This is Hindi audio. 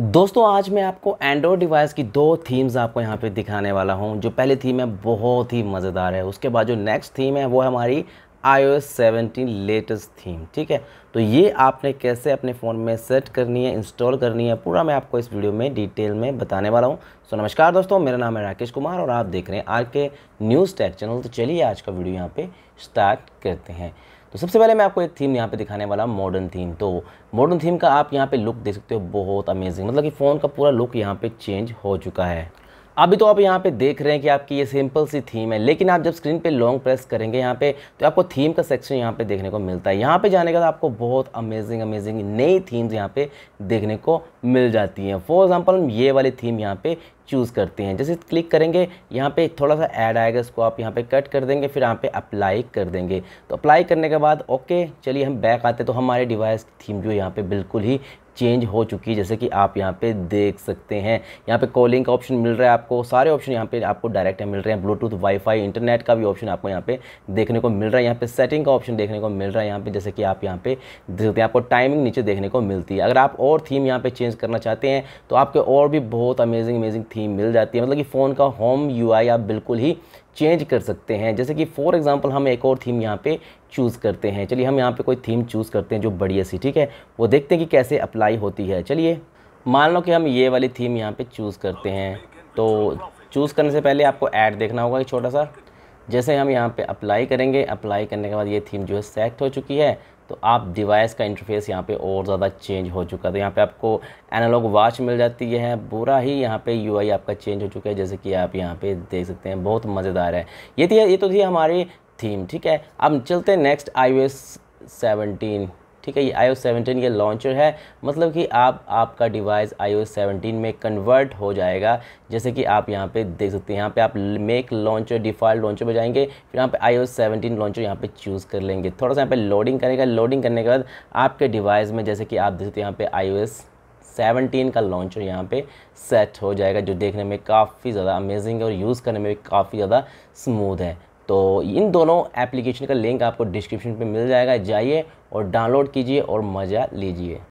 दोस्तों आज मैं आपको एंड्रॉयड डिवाइस की दो थीम्स आपको यहाँ पे दिखाने वाला हूँ जो पहली थीम है बहुत ही मज़ेदार है उसके बाद जो नेक्स्ट थीम है वो है हमारी आई ओ लेटेस्ट थीम ठीक है तो ये आपने कैसे अपने फ़ोन में सेट करनी है इंस्टॉल करनी है पूरा मैं आपको इस वीडियो में डिटेल में बताने वाला हूँ सो नमस्कार दोस्तों मेरा नाम है राकेश कुमार और आप देख रहे हैं आर के न्यूज़ टैक चैनल तो चलिए आज का वीडियो यहाँ पर स्टार्ट करते हैं तो सबसे पहले मैं आपको एक थीम यहाँ पे दिखाने वाला मॉडर्न थीम तो मॉडर्न थीम का आप यहाँ पे लुक देख सकते हो बहुत अमेजिंग मतलब कि फ़ोन का पूरा लुक यहाँ पे चेंज हो चुका है अभी तो आप यहाँ पे देख रहे हैं कि आपकी ये सिंपल सी थीम है लेकिन आप जब स्क्रीन पे लॉन्ग प्रेस करेंगे यहाँ पे तो आपको थीम का सेक्शन यहाँ पे देखने को मिलता है यहाँ पे जाने के बाद आपको बहुत अमेजिंग अमेजिंग नई थीम्स यहाँ पे देखने को मिल जाती हैं फॉर एग्जाम्पल हम ये वाली थीम यहाँ पे चूज़ करते हैं जैसे क्लिक करेंगे यहाँ पे थोड़ा सा ऐड आएगा इसको आप यहाँ पे कट कर देंगे फिर यहाँ पे अप्लाई कर देंगे तो अप्लाई करने के बाद ओके चलिए हम बैक आते हैं तो हमारे डिवाइस की थीम जो यहाँ पे बिल्कुल ही चेंज हो चुकी है जैसे कि आप यहाँ पे देख सकते हैं यहाँ पे कॉलिंग का ऑप्शन मिल रहा है आपको सारे ऑप्शन यहाँ पे आपको डायरेक्ट मिल रहे हैं ब्लूटूथ वाईफाई इंटरनेट का भी ऑप्शन आपको यहाँ पे देखने को मिल रहा है यहाँ पे सेटिंग का ऑप्शन देखने को मिल रहा है यहाँ पे जैसे कि आप यहाँ पे देख सकते हैं आपको टाइमिंग नीचे देखने को मिलती है अगर आप और थीम यहाँ पर चेंज करना चाहते हैं तो आपके और भी बहुत अमेजिंग अमेजिंग थीम मिल जाती है मतलब कि फ़ोन का होम यू आप बिल्कुल ही चेंज कर सकते हैं जैसे कि फॉर एग्जांपल हम एक और थीम यहाँ पे चूज़ करते हैं चलिए हम यहाँ पे कोई थीम चूज़ करते हैं जो बढ़िया सी ठीक है वो देखते हैं कि कैसे अप्लाई होती है चलिए मान लो कि हम ये वाली थीम यहाँ पे चूज़ करते हैं तो चूज़ करने से पहले आपको ऐड देखना होगा कि छोटा सा जैसे हम यहाँ पर अप्लाई करेंगे अप्लाई करने के बाद ये थीम जो है सेलेक्ट हो चुकी है तो आप डिवाइस का इंटरफेस यहाँ पे और ज़्यादा चेंज हो चुका तो यहाँ पे आपको एनालॉग वॉच मिल जाती है पूरा ही यहाँ पे यूआई आपका चेंज हो चुका है जैसे कि आप यहाँ पे देख सकते हैं बहुत मज़ेदार है ये थी ये तो थी हमारी थीम ठीक है अब चलते हैं नेक्स्ट आई ओ सेवनटीन ठीक है ये आई ओ सेवनटीन ये लॉन्चर है मतलब कि आप आपका डिवाइस आई ओ सेवनटीन में कन्वर्ट हो जाएगा जैसे कि आप यहाँ पे देख सकते हैं यहाँ पे आप मेक लॉन्चर डिफ़ॉल्ट लॉन्चर में जाएंगे फिर यहाँ पे आई ओ सेवनटीन लॉन्चर यहाँ पे चूज़ कर लेंगे थोड़ा सा यहाँ पे लोडिंग करेगा लोडिंग करने के बाद आपके डिवाइस में जैसे कि आप देख सकते हैं यहाँ पर आई ओ एस सेवनटीन का लॉन्चर यहाँ पे सेट हो जाएगा जो देखने में काफ़ी ज़्यादा अमेजिंग है और यूज़ करने में भी काफ़ी ज़्यादा स्मूथ है तो इन दोनों एप्लीकेशन का लिंक आपको डिस्क्रिप्शन पे मिल जाएगा जाइए और डाउनलोड कीजिए और मज़ा लीजिए